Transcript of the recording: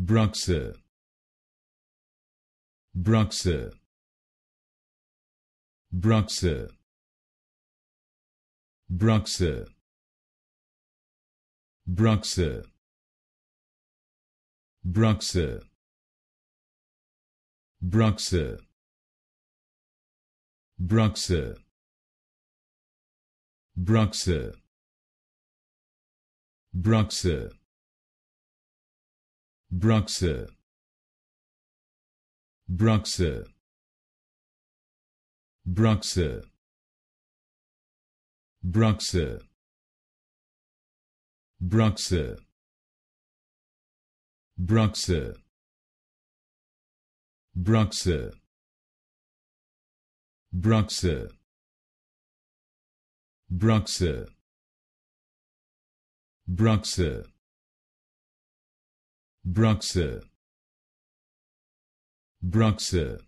brakse brakse brakse brakse brakse brakse brakse brakse brakse brakse Bronx'ı Bronx'ı Bronx'ı Bronx'ı Bronx'ı Bronx'ı Bronx'ı Bronx'ı Bronx'ı Bronx'ı Bruxa Bruxa